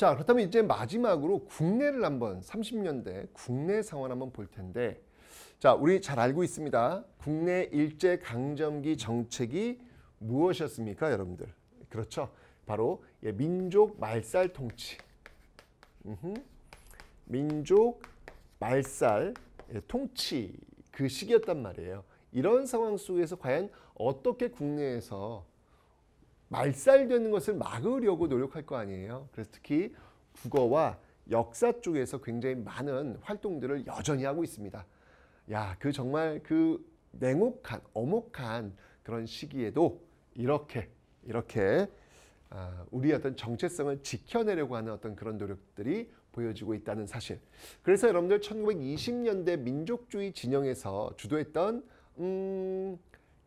자 그렇다면 이제 마지막으로 국내를 한번 30년대 국내 상황 한번 볼 텐데 자 우리 잘 알고 있습니다. 국내 일제강점기 정책이 무엇이었습니까 여러분들 그렇죠 바로 예, 민족 말살 통치 음흠. 민족 말살 예, 통치 그 시기였단 말이에요 이런 상황 속에서 과연 어떻게 국내에서 말살되는 것을 막으려고 노력할 거 아니에요. 그래서 특히 국어와 역사 쪽에서 굉장히 많은 활동들을 여전히 하고 있습니다. 야, 그 정말 그 냉혹한, 어목한 그런 시기에도 이렇게, 이렇게 아, 우리 어떤 정체성을 지켜내려고 하는 어떤 그런 노력들이 보여지고 있다는 사실. 그래서 여러분들 1920년대 민족주의 진영에서 주도했던 음,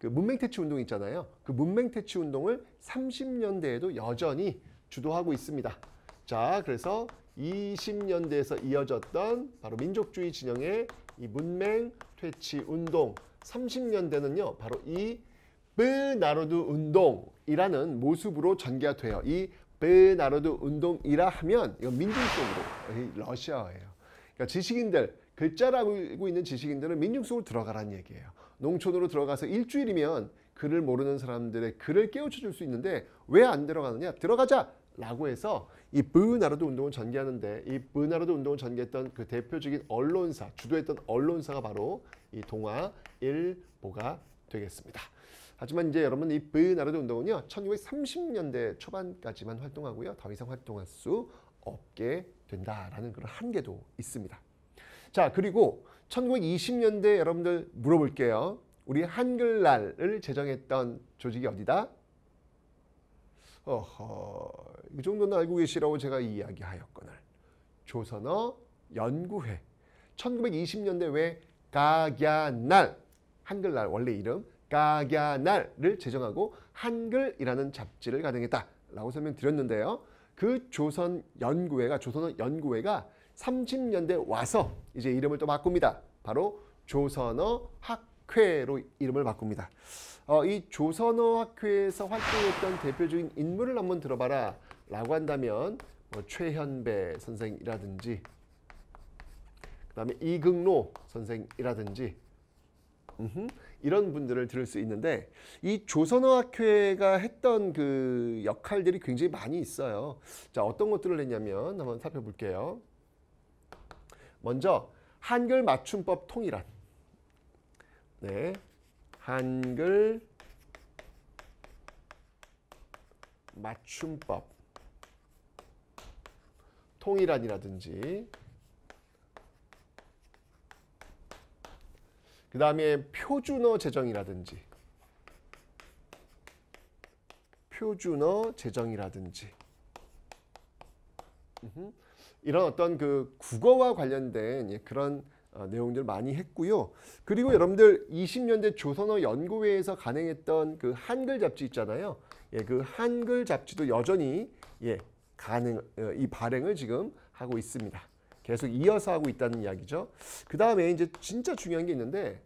그문맹퇴치 운동 있잖아요. 그문맹퇴치 운동을 30년대에도 여전히 주도하고 있습니다. 자, 그래서 20년대에서 이어졌던 바로 민족주의 진영의 이 문맹 퇴치 운동 30년대는요. 바로 이 베나로드 운동이라는 모습으로 전개가 돼요. 이 베나로드 운동이라 하면 이건 민중 속으로 러시아예요. 어 그러니까 지식인들 글자라고 있는 지식인들은 민중 속으로 들어가라는 얘기예요. 농촌으로 들어가서 일주일이면 글을 모르는 사람들의 글을 깨우쳐 줄 수 있는데 왜 안 들어가느냐? 들어가자! 라고 해서 이 브나르도 운동을 전개하는데 이 브나르도 운동을 전개했던 그 대표적인 언론사, 주도했던 언론사가 바로 이동화일보가 되겠습니다. 하지만 이제 여러분 이 브나르도 운동은요. 1930년대 초반까지만 활동하고요. 더 이상 활동할 수 없게 된다라는 그런 한계도 있습니다. 자 그리고 1920년대 여러분들 물어볼게요. 우리 한글날을 제정했던 조직이 어디다? 어허, 이 정도는 알고 계시라고 제가 이야기하였거늘. 조선어 연구회. 1920년대 왜 가갸날, 한글날 원래 이름 가갸날을 제정하고 한글이라는 잡지를 가능했다라고 설명드렸는데요. 그 조선 연구회가 조선어 연구회가 30년대 와서 이제 이름을 또 바꿉니다. 바로 조선어 학회로 이름을 바꿉니다. 어, 이 조선어 학회에서 활동했던 대표적인 인물을 한번 들어봐라 라고 한다면 뭐 최현배 선생이라든지 그 다음에 이극로 선생이라든지 음흠, 이런 분들을 들을 수 있는데 이 조선어학회가 했던 그 역할들이 굉장히 많이 있어요. 자 어떤 것들을 했냐면 한번 살펴볼게요. 먼저 한글 맞춤법 통일안. 네. 한글 맞춤법 통일안이라든지 그 다음에 표준어 제정이라든지 표준어 제정이라든지 이런 어떤 그 국어와 관련된 예, 그런 어, 내용들 많이 했고요. 그리고 여러분들 20년대 조선어 연구회에서 간행했던 그 한글 잡지 있잖아요. 예, 그 한글 잡지도 여전히 예, 가능 어, 이 발행을 지금 하고 있습니다. 계속 이어서 하고 있다는 이야기죠. 그 다음에 이제 진짜 중요한 게 있는데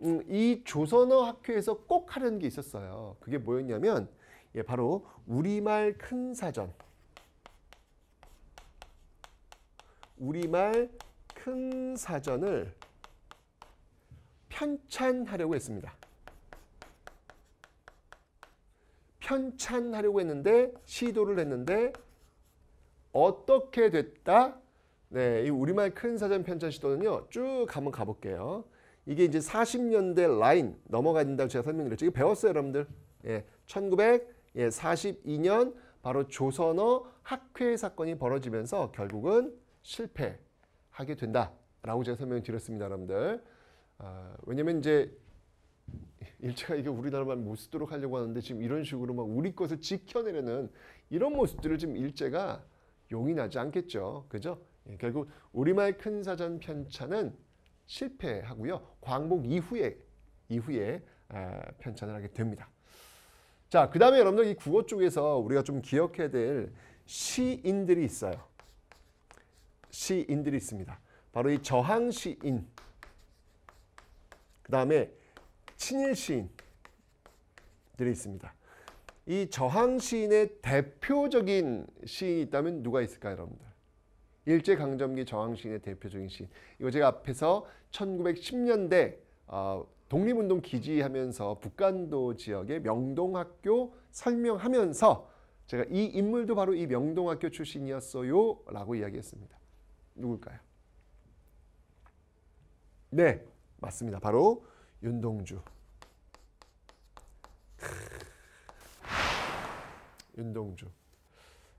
음, 이 조선어 학회에서 꼭 하려는 게 있었어요. 그게 뭐였냐면 예, 바로 우리말 큰 사전. 우리말 큰 사전을 편찬하려고 했습니다. 편찬하려고 했는데 시도를 했는데 어떻게 됐다? 네, 이 우리말 큰 사전 편찬 시도는요. 쭉 한번 가볼게요. 이게 이제 40년대 라인 넘어간다고 제가 설명드렸죠. 이거 배웠어요, 여러분들. 예, 1942년 예, 바로 조선어 학회 사건이 벌어지면서 결국은 실패하게 된다라고 제가 설명을 드렸습니다, 여러분들. 어, 왜냐면 이제 일제가 이게 우리나라만 못 쓰도록 하려고 하는데 지금 이런 식으로 막 우리 것을 지켜내려는 이런 모습들을 지금 일제가 용인하지 않겠죠. 그죠? 예, 결국 우리말 큰 사전 편찬은 실패하고요. 광복 이후에 이후에 아, 편찬을 하게 됩니다. 자, 그 다음에 여러분들 이 국어 쪽에서 우리가 좀 기억해야 될 시인들이 있어요. 시인들이 있습니다. 바로 이 저항 시인, 그 다음에 친일 시인들이 있습니다. 이 저항 시인의 대표적인 시인이 있다면 누가 있을까요, 여러분들? 일제강점기 저항 시인의 대표적인 시인. 이거 제가 앞에서 1910년대 어, 독립운동 기지하면서 북간도 지역의 명동학교 설명하면서 제가 이 인물도 바로 이 명동학교 출신이었어요 라고 이야기했습니다. 누굴까요? 네, 맞습니다. 바로 윤동주. 윤동주.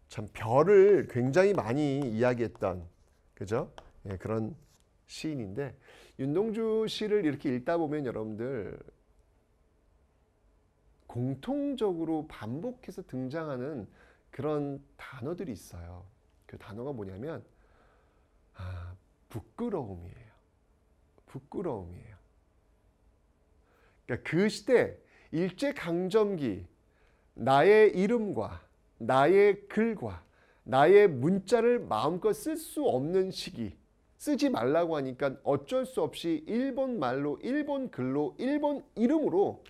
참 별을 굉장히 많이 이야기했던 그죠? 예, 그런 시인인데 윤동주 시를 이렇게 읽다 보면 여러분들 공통적으로 반복해서 등장하는 그런 단어들이 있어요. 그 단어가 뭐냐면 아, 부끄러움이에요. 부끄러움이에요. 그러니까 그 시대 일제 강점기 나의 이름과 나의 글과 나의 문자를 마음껏 쓸 수 없는 시기 쓰지 말라고 하니까 어쩔 수 없이 일본 말로 일본 글로 일본 이름으로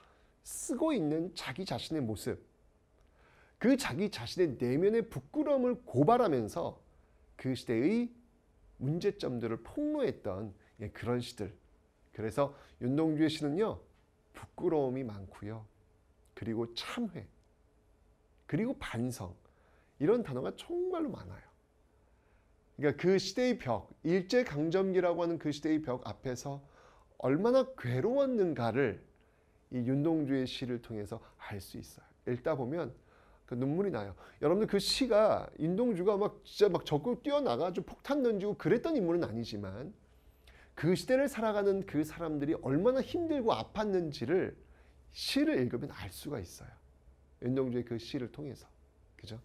쓰고 있는 자기 자신의 모습 그 자기 자신의 내면의 부끄러움을 고발하면서 그 시대의 문제점들을 폭로했던 예, 그런 시들. 그래서 윤동주의 시는요. 부끄러움이 많고요. 그리고 참회. 그리고 반성. 이런 단어가 정말로 많아요. 그러니까 그 시대의 벽, 일제 강점기라고 하는 그 시대의 벽 앞에서 얼마나 괴로웠는가를 이 윤동주의 시를 통해서 알 수 있어요. 읽다 보면 그 눈물이 나요. 여러분들 그 시가 인동주가 막 진짜 막 적극 뛰어나가 좀 폭탄 던지고 그랬던 인물은 아니지만 그 시대를 살아가는 그 사람들이 얼마나 힘들고 아팠는지를 시를 읽으면 알 수가 있어요. 윤동주의 그 시를 통해서. 그죠?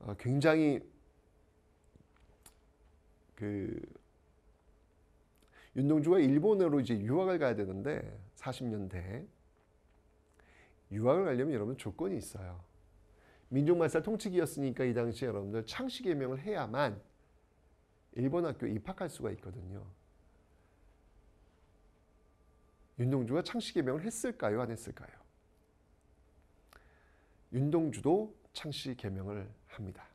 어, 굉장히 그 윤동주가 일본으로 이제 유학을 가야 되는데 40년대 유학을 가려면 여러분 조건이 있어요. 민족 말살 통치기였으니까 이 당시에 여러분들 창시 개명을 해야만 일본 학교 입학할 수가 있거든요. 윤동주가 창시 개명을 했을까요? 안 했을까요? 윤동주도 창시 개명을 합니다.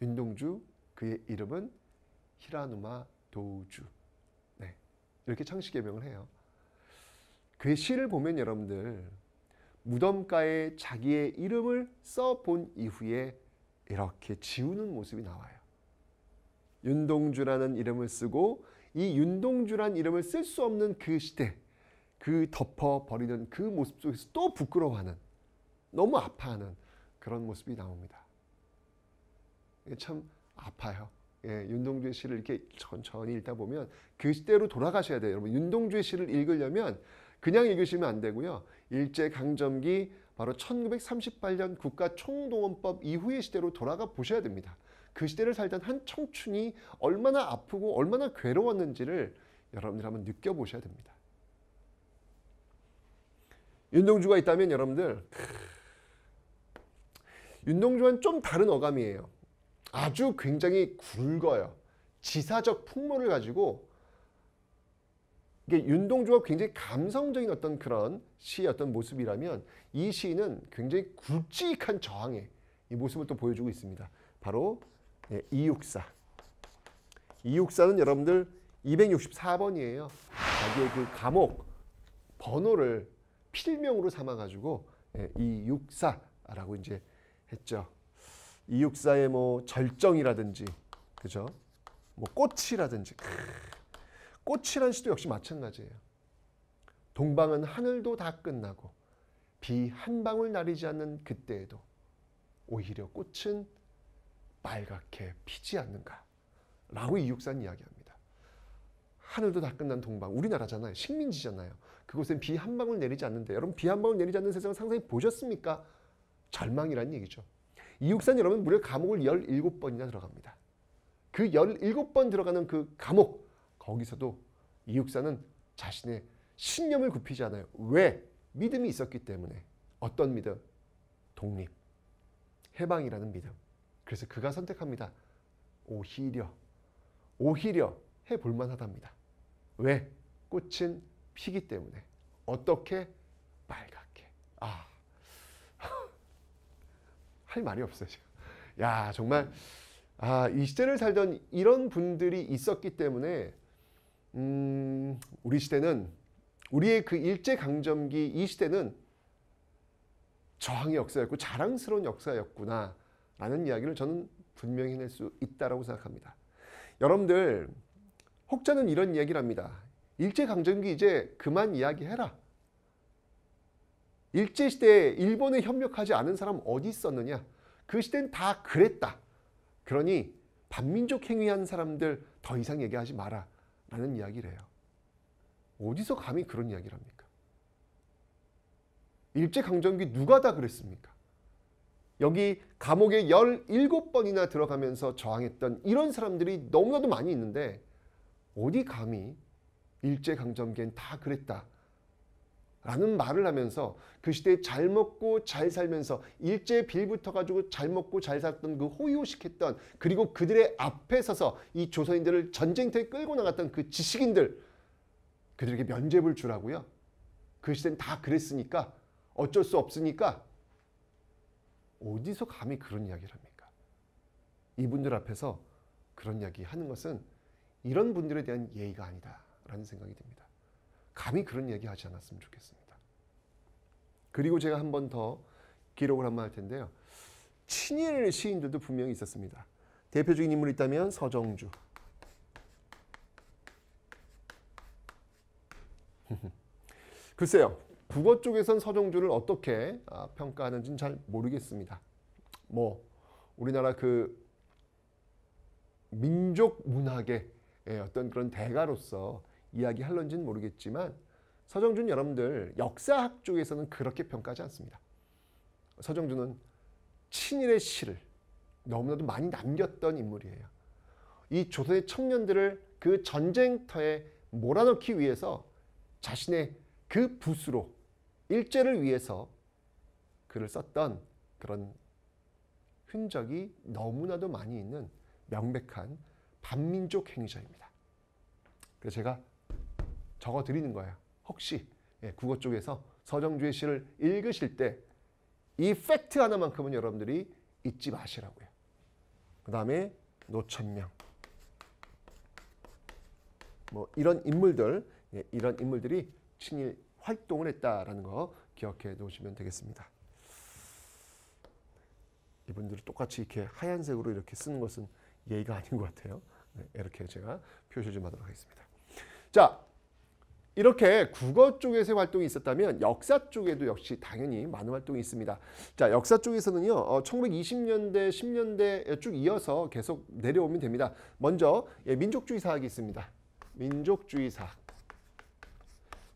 윤동주 그의 이름은 히라누마 도우주. 네. 이렇게 창시 개명을 해요. 그의 시를 보면 여러분들 무덤가에 자기의 이름을 써본 이후에 이렇게 지우는 모습이 나와요. 윤동주라는 이름을 쓰고 이 윤동주란 이름을 쓸 수 없는 그 시대, 그 덮어버리는 그 모습 속에서 또 부끄러워하는, 너무 아파하는 그런 모습이 나옵니다. 참 아파요. 예, 윤동주의 시를 이렇게 천천히 읽다 보면 그 시대로 돌아가셔야 돼요. 여러분, 윤동주의 시를 읽으려면 그냥 읽으시면 안 되고요. 일제강점기 바로 1938년 국가총동원법 이후의 시대로 돌아가 보셔야 됩니다. 그 시대를 살던 한 청춘이 얼마나 아프고 얼마나 괴로웠는지를 여러분들 한번 느껴보셔야 됩니다. 윤동주가 있다면 여러분들 윤동주와는 좀 다른 어감이에요. 아주 굉장히 굵어요. 지사적 풍모를 가지고 이게 윤동주가 굉장히 감성적인 어떤 그런 시의 어떤 모습이라면 이시는 굉장히 굵직한 저항의 이 모습을 또 보여주고 있습니다. 바로 예, 이육사. 이육사는 여러분들 264번이에요. 자기의 그 감옥 번호를 필명으로 삼아가지고 예, 이육사라고 이제 했죠. 이육사의 뭐 절정이라든지 그죠? 뭐 꽃이라든지 크, 꽃이란 시도 역시 마찬가지예요. 동방은 하늘도 다 끝나고 비 한 방울 나리지 않는 그때에도 오히려 꽃은 빨갛게 피지 않는가 라고 이육산 이야기합니다. 하늘도 다 끝난 동방 우리나라잖아요. 식민지잖아요. 그곳엔 비 한 방울 내리지 않는데 여러분 비 한 방울 내리지 않는 세상을 상상해 보셨습니까? 절망이란 얘기죠. 이육산 여러분 무려 감옥을 17번이나 들어갑니다. 그 17번 들어가는 그 감옥 거기서도 이육산은 자신의 신념을 굽히지 않아요. 왜? 믿음이 있었기 때문에. 어떤 믿음? 독립. 해방이라는 믿음. 그래서 그가 선택합니다. 오히려. 오히려 해볼 만하답니다. 왜? 꽃은 피기 때문에. 어떻게? 빨갛게. 아. 할 말이 없어요. 야, 정말. 아, 이 시대를 살던 이런 분들이 있었기 때문에, 음, 우리 시대는 우리의 그 일제강점기 이 시대는 저항의 역사였고 자랑스러운 역사였구나 라는 이야기를 저는 분명히 해낼 수 있다고 라 생각합니다. 여러분들 혹자는 이런 이야기를 합니다. 일제강점기 이제 그만 이야기해라. 일제시대에 일본에 협력하지 않은 사람 어디 있었느냐. 그 시대는 다 그랬다. 그러니 반민족 행위한 사람들 더 이상 얘기하지 마라 라는 이야기를 해요. 어디서 감히 그런 이야기를 합니까? 일제강점기 누가 다 그랬습니까? 여기 감옥에 17번이나 들어가면서 저항했던 이런 사람들이 너무나도 많이 있는데 어디 감히 일제강점기엔 다 그랬다. 라는 말을 하면서 그 시대에 잘 먹고 잘 살면서 일제 빌부터 가지고 잘 먹고 잘 살았던 그 호의호식했던 그리고 그들의 앞에 서서 이 조선인들을 전쟁터에 끌고 나갔던 그 지식인들 그들에게 면죄를 부 주라고요. 그 시대는 다 그랬으니까 어쩔 수 없으니까 어디서 감히 그런 이야기를 합니까? 이분들 앞에서 그런 이야기 하는 것은 이런 분들에 대한 예의가 아니다라는 생각이 듭니다. 감히 그런 이야기 하지 않았으면 좋겠습니다. 그리고 제가 한 번 더 기록을 한 번 할 텐데요. 친일 시인들도 분명히 있었습니다. 대표적인 인물이 있다면 서정주, 글쎄요. 국어 쪽에선 서정준을 어떻게 아, 평가하는지는 잘 모르겠습니다. 뭐 우리나라 그 민족 문학의 예, 어떤 그런 대가로서 이야기할런지는 모르겠지만 서정준 여러분들 역사학 쪽에서는 그렇게 평가하지 않습니다. 서정준은 친일의 시를 너무나도 많이 남겼던 인물이에요. 이 조선의 청년들을 그 전쟁터에 몰아넣기 위해서 자신의 그 붓으로 일제를 위해서 글을 썼던 그런 흔적이 너무나도 많이 있는 명백한 반민족 행위자입니다. 그래서 제가 적어 드리는 거예요. 혹시 예, 국어 쪽에서 서정주의 시를 읽으실 때 이 팩트 하나만큼은 여러분들이 잊지 마시라고요. 그 다음에 노천명. 뭐 이런 인물들, 예, 이런 인물들이 친일 활동을 했다라는 거 기억해 놓으시면 되겠습니다. 이분들을 똑같이 이렇게 하얀색으로 이렇게 쓰는 것은 예의가 아닌 것 같아요. 네, 이렇게 제가 표시 좀 하도록 하겠습니다. 자, 이렇게 국어 쪽에서 활동이 있었다면 역사 쪽에도 역시 당연히 많은 활동이 있습니다. 자, 역사 쪽에서는요. 어, 1920년대, 1 0년대쭉 이어서 계속 내려오면 됩니다. 먼저 예, 민족주의 사학이 있습니다. 민족주의 사학.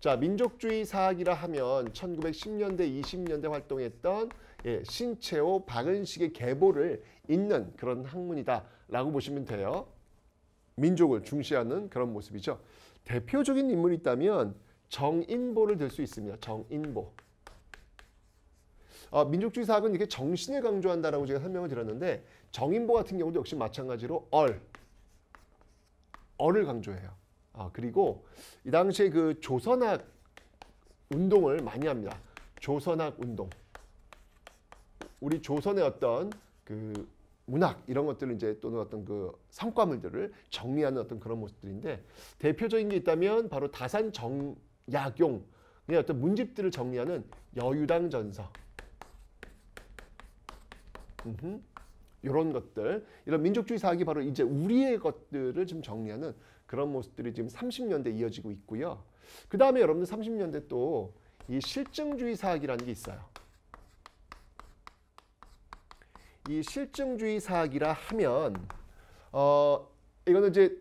자, 민족주의 사학이라 하면 1910년대, 20년대 활동했던 예, 신채호, 박은식의 계보를 잇는 그런 학문이다라고 보시면 돼요. 민족을 중시하는 그런 모습이죠. 대표적인 인물이 있다면 정인보를 들 수 있습니다. 정인보. 어, 민족주의 사학은 이렇게 정신을 강조한다라고 제가 설명을 드렸는데 정인보 같은 경우도 역시 마찬가지로 얼, 얼을 강조해요. 아, 그리고 이 당시에 그 조선학 운동을 많이 합니다. 조선학 운동. 우리 조선의 어떤 그 문학 이런 것들을 이제 또는 어떤 그 성과물들을 정리하는 어떤 그런 모습들인데 대표적인 게 있다면 바로 다산 정약용 그냥 어떤 문집들을 정리하는 여유당 전서. 음흠. 이런 것들 이런 민족주의 사학이 바로 이제 우리의 것들을 좀 정리하는 그런 모습들이 지금 30년대 이어지고 있고요. 그 다음에 여러분들 30년대 또 이 실증주의 사학이라는 게 있어요. 이 실증주의 사학이라 하면 어 이거는 이제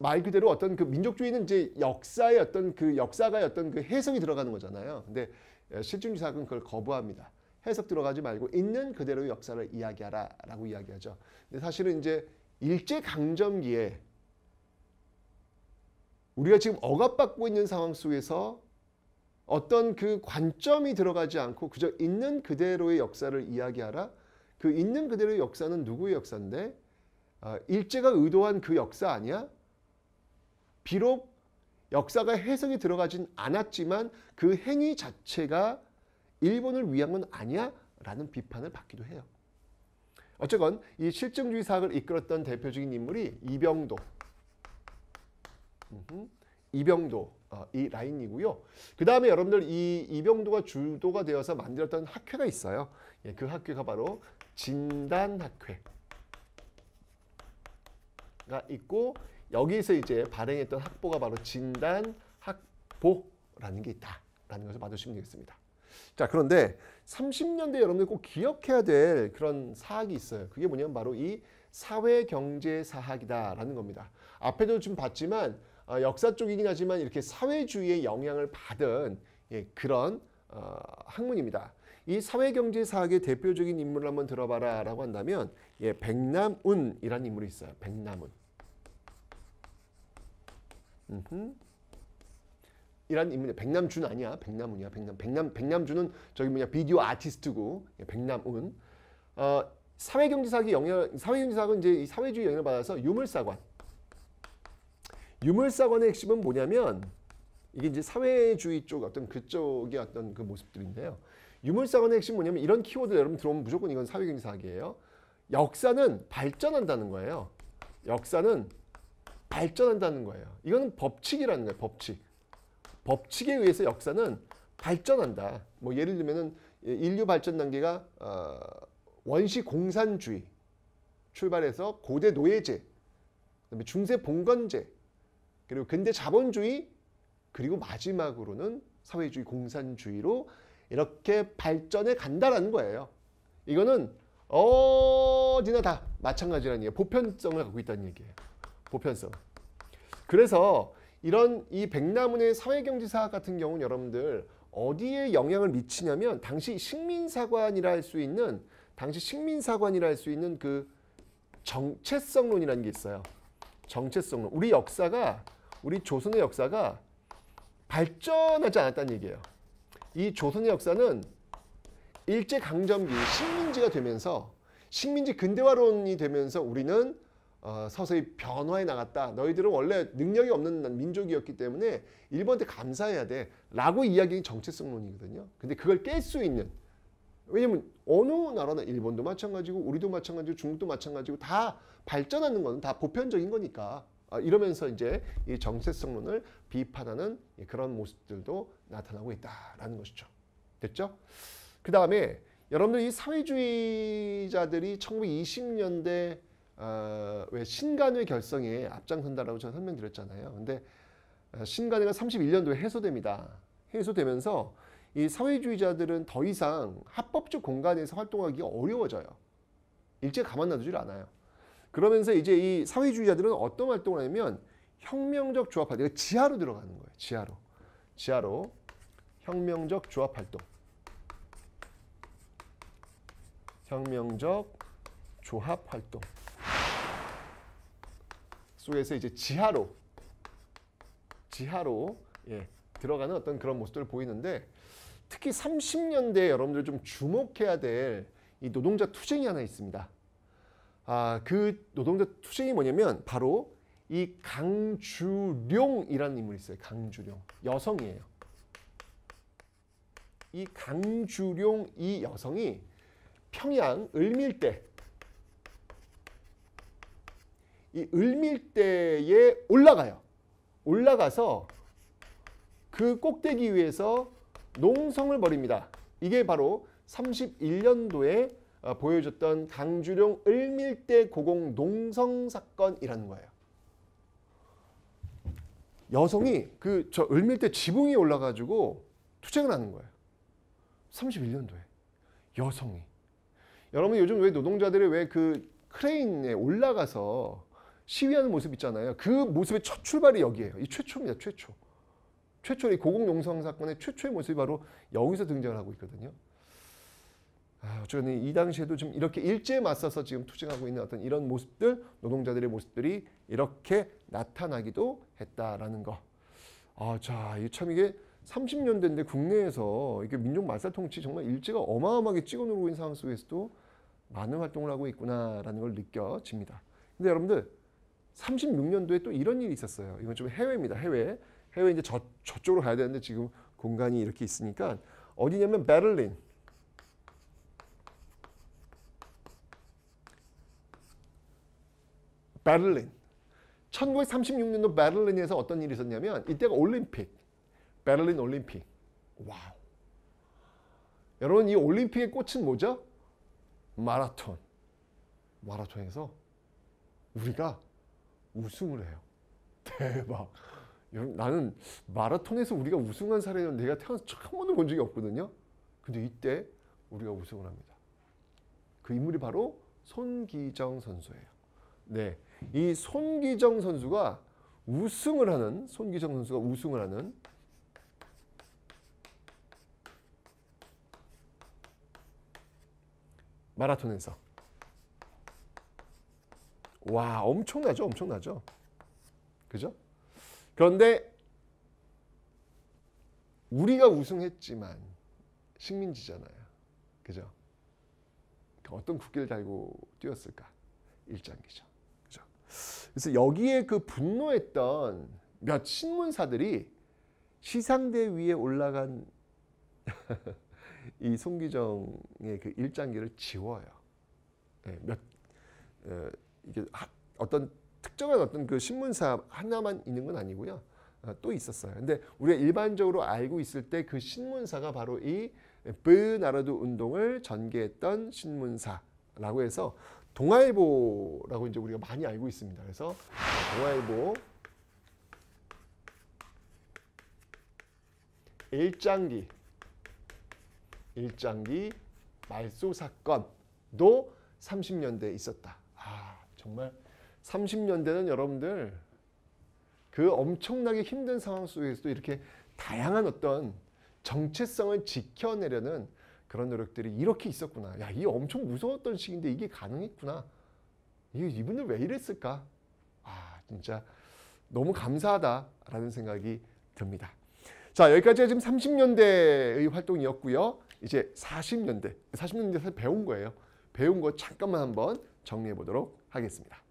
말 그대로 어떤 그 민족주의는 이제 역사의 어떤 그 역사가 어떤 그 해석이 들어가는 거잖아요. 근데 실증주의 사학은 그걸 거부합니다. 해석 들어가지 말고 있는 그대로의 역사를 이야기하라라고 이야기하죠. 근데 사실은 이제 일제 강점기에 우리가 지금 억압받고 있는 상황 속에서 어떤 그 관점이 들어가지 않고 그저 있는 그대로의 역사를 이야기하라. 그 있는 그대로의 역사는 누구의 역사인데 어, 일제가 의도한 그 역사 아니야? 비록 역사가 해석이 들어가진 않았지만 그 행위 자체가 일본을 위한 건 아니야 라는 비판을 받기도 해요. 어쨌건 이 실증주의 사학을 이끌었던 대표적인 인물이 이병도 이병도 어, 이 라인이고요. 그 다음에 여러분들 이 이병도가 주도가 되어서 만들었던 학회가 있어요. 예, 그 학회가 바로 진단학회가 있고 여기서 이제 발행했던 학보가 바로 진단학보라는 게 있다라는 것을 봐주시면 되겠습니다. 자, 그런데 30년대 여러분들 꼭 기억해야 될 그런 사학이 있어요. 그게 뭐냐면 바로 이 사회경제사학이다라는 겁니다. 앞에도 좀 봤지만 어, 역사 쪽이긴 하지만 이렇게 사회주의의 영향을 받은 예, 그런 어, 학문입니다. 이 사회경제사학의 대표적인 인물을 한번 들어봐라 라고 한다면 예, 백남운이라는 인물이 있어요. 백남운. 음흠. 이란 인물이 백남준 아니야 백남운이야 백남 백남 백남준은 저기 뭐냐 비디오 아티스트고 예, 백남운 어, 사회경제사학이 영향 사회경제사학은 이제 이 사회주의 영향을 받아서 유물사관 유물사관의 핵심은 뭐냐면 이게 이제 사회주의 쪽 어떤 그쪽의 어떤 그 모습들인데요 유물사관의 핵심 뭐냐면 이런 키워드 여러분 들어오면 무조건 이건 사회경제사학이에요 역사는 발전한다는 거예요 역사는 발전한다는 거예요 이거는 법칙이라는 거예요 법칙 법칙에 의해서 역사는 발전한다. 뭐 예를 들면은 인류 발전 단계가 어, 원시 공산주의 출발해서 고대 노예제, 그다음에 중세 봉건제, 그리고 근대 자본주의, 그리고 마지막으로는 사회주의 공산주의로 이렇게 발전해 간다라는 거예요. 이거는 어디나 다 마찬가지라는 얘기예요. 보편성을 갖고 있다는 얘기예요. 보편성. 그래서 이런 이백남문의 사회경제사학 같은 경우는 여러분들 어디에 영향을 미치냐면 당시 식민사관이라 할 수 있는 당시 식민사관이라 할 수 있는 그 정체성론이라는 게 있어요. 정체성론. 우리 역사가 우리 조선의 역사가 발전하지 않았다는 얘기예요. 이 조선의 역사는 일제강점기 식민지가 되면서 식민지 근대화론이 되면서 우리는 어, 서서히 변화해 나갔다. 너희들은 원래 능력이 없는 민족이었기 때문에 일본한테 감사해야 돼. 라고 이야기하기 정체성론이거든요. 근데 그걸 깰 수 있는 왜냐면 어느 나라나 일본도 마찬가지고 우리도 마찬가지고 중국도 마찬가지고 다 발전하는 거는 다 보편적인 거니까 아, 이러면서 이제 이 정체성론을 비판하는 그런 모습들도 나타나고 있다라는 것이죠. 됐죠? 그 다음에 여러분들 이 사회주의자들이 1920년대 어, 왜 신간의 결성에 앞장선다라고 제가 설명드렸잖아요. 근데 어, 신간회가 31년도에 해소됩니다. 해소되면서 이 사회주의자들은 더 이상 합법적 공간에서 활동하기 어려워져요. 일제 가만 놔두질 않아요. 그러면서 이제 이 사회주의자들은 어떤 활동을 하냐면 혁명적 조합활동, 지하로 들어가는 거예요. 지하로. 지하로 혁명적 조합활동. 혁명적 조합활동. 속에서 이제 지하로 지하로 예, 들어가는 어떤 그런 모습들을 보이는데 특히 3 0년대 여러분들 좀 주목해야 될이 노동자 투쟁이 하나 있습니다. 아, 그 노동자 투쟁이 뭐냐면 바로 이 강주룡이라는 인물이 있어요. 강주룡. 여성이에요. 이 강주룡 이 여성이 평양 을밀대 이 을밀대에 올라가요. 올라가서 그 꼭대기 위에서 농성을 벌입니다. 이게 바로 31년도에 어, 보여줬던 강주룡 을밀대 고공 농성 사건이라는 거예요. 여성이 그 저 을밀대 지붕이 올라가지고 투쟁을 하는 거예요. 31년도에 여성이 여러분 요즘 왜 노동자들이 왜 그 크레인에 올라가서 시위하는 모습 있잖아요. 그 모습의 첫 출발이 여기에요. 이 최초입니다. 최초. 최초 의 고공농성 사건의 최초의 모습이 바로 여기서 등장하고 을 있거든요. 아, 어쨌든 이 당시에도 지금 이렇게 일제에 맞서서 지금 투쟁하고 있는 어떤 이런 모습들, 노동자들의 모습들이 이렇게 나타나기도 했다라는 거. 아, 자, 이참 이게 30년대인데 국내에서 이게 민족 말살 통치 정말 일제가 어마어마하게 찍어 누르고 있는 상황 속에서도 많은 활동을 하고 있구나라는 걸 느껴집니다. 근데 여러분들 36년도에 또 이런 일이 있었어요. 이건 좀 해외입니다. 해외. 해외 이제 저, 저쪽으로 가야 되는데 지금 공간이 이렇게 있으니까 어디냐면 베를린. 베를린. 1936년도 베를린에서 어떤 일이 있었냐면 이때가 올림픽. 베를린 올림픽. 와우. 여러분 이 올림픽의 꽃은 뭐죠? 마라톤. 마라톤에서 우리가 우승을 해요. 대박. 여러분 나는 마라톤에서 우리가 우승한 사례는 내가 태어나서 처음 번도 본 적이 없거든요. 근데 이때 우리가 우승을 합니다. 그 인물이 바로 손기정 선수예요. 네, 이 손기정 선수가 우승을 하는 손기정 선수가 우승을 하는 마라톤에서 와 엄청나죠 엄청나죠 그죠 그런데 우리가 우승했지만 식민지잖아요 그죠 그러니까 어떤 국기를 달고 뛰었을까 일장기죠 그죠 그래서 여기에 그 분노했던 몇 신문사들이 시상대 위에 올라간 이 송기정의 그 일장기를 지워요 예, 몇 어, 이게 어떤 특정한 어떤 그 신문사 하나만 있는 건 아니고요. 어, 또 있었어요. 근데 우리가 일반적으로 알고 있을 때 그 신문사가 바로 이 브나라두 운동을 전개했던 신문사라고 해서 동아일보라고 이제 우리가 많이 알고 있습니다. 그래서 동아일보 일장기 일장기 말소 사건도 30년대에 있었다. 정말 30년대는 여러분들 그 엄청나게 힘든 상황 속에서도 이렇게 다양한 어떤 정체성을 지켜내려는 그런 노력들이 이렇게 있었구나. 야, 이게 엄청 무서웠던 시기인데 이게 가능했구나. 이분들 왜 이랬을까? 아, 진짜 너무 감사하다라는 생각이 듭니다. 자, 여기까지가 지금 30년대의 활동이었고요. 이제 40년대, 40년대에서 배운 거예요. 배운 거 잠깐만 한번 정리해 보도록 하겠습니다.